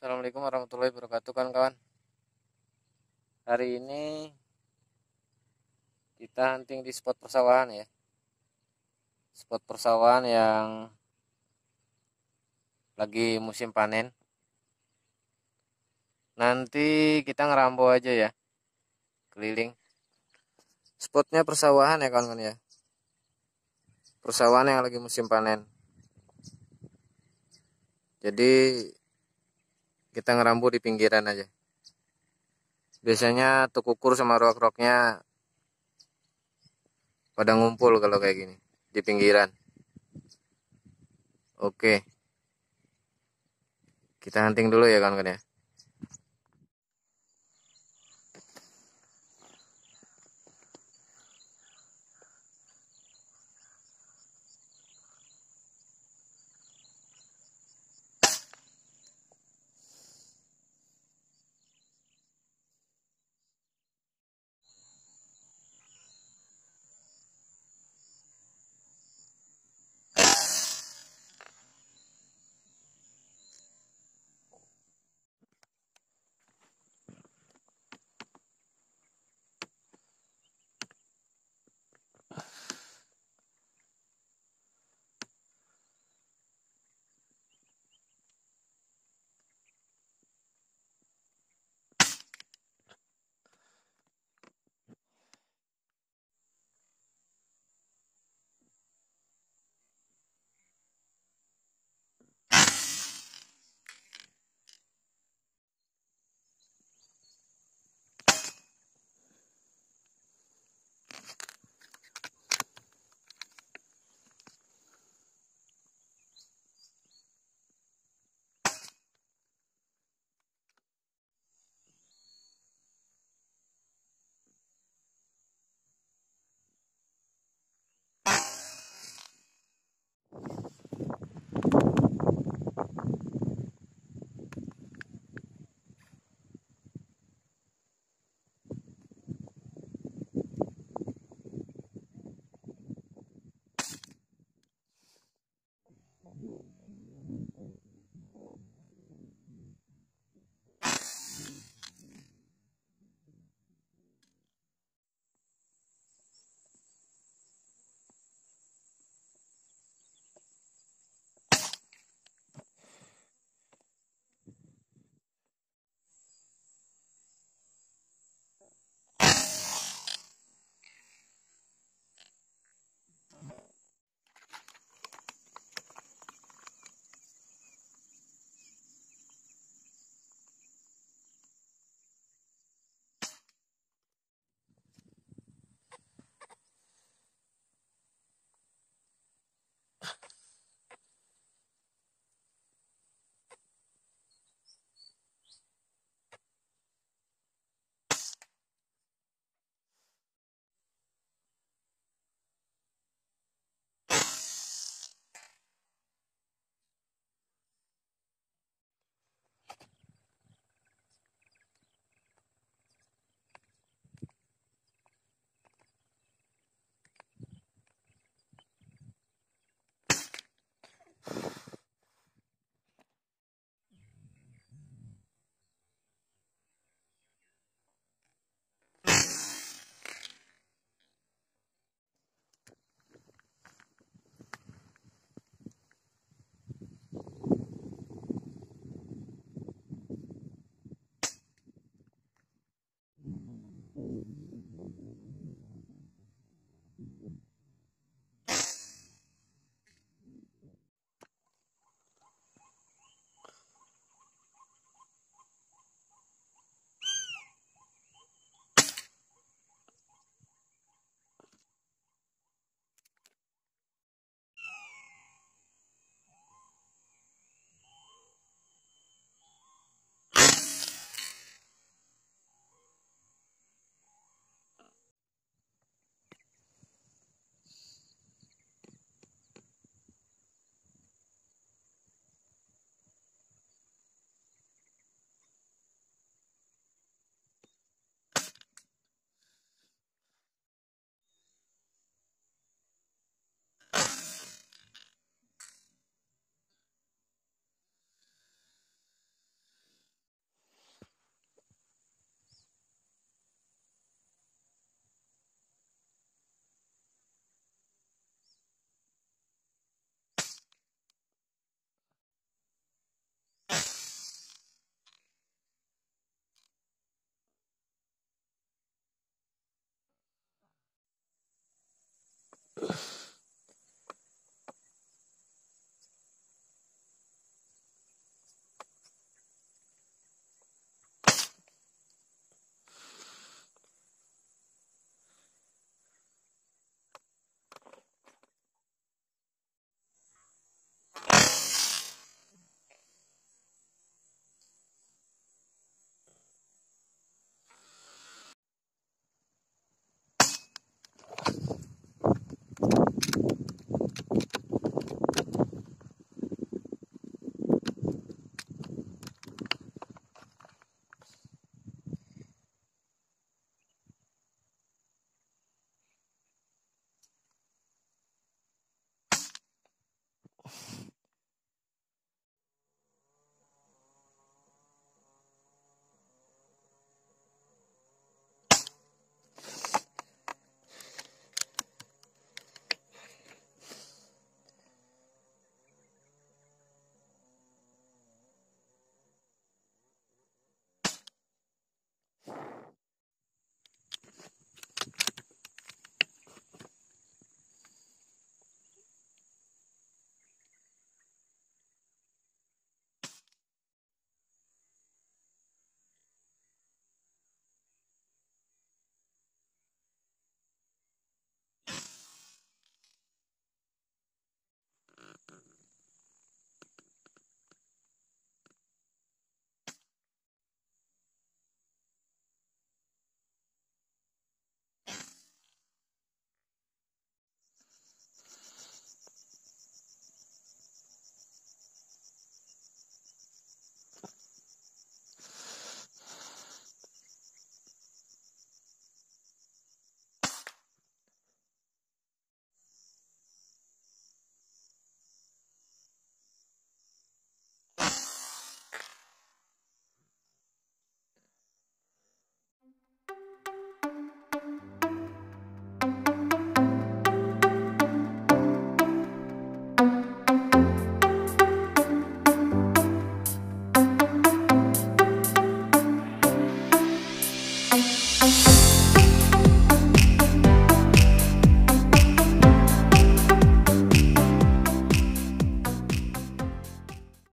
Assalamualaikum warahmatullahi wabarakatuh kawan-kawan Hari ini Kita hunting di spot persawahan ya Spot persawahan yang Lagi musim panen Nanti kita ngerambo aja ya Keliling Spotnya persawahan ya kawan-kawan ya Persawahan yang lagi musim panen Jadi kita ngerambu di pinggiran aja biasanya tukukur sama rok-roknya pada ngumpul kalau kayak gini di pinggiran oke kita hunting dulu ya kawan-kawan ya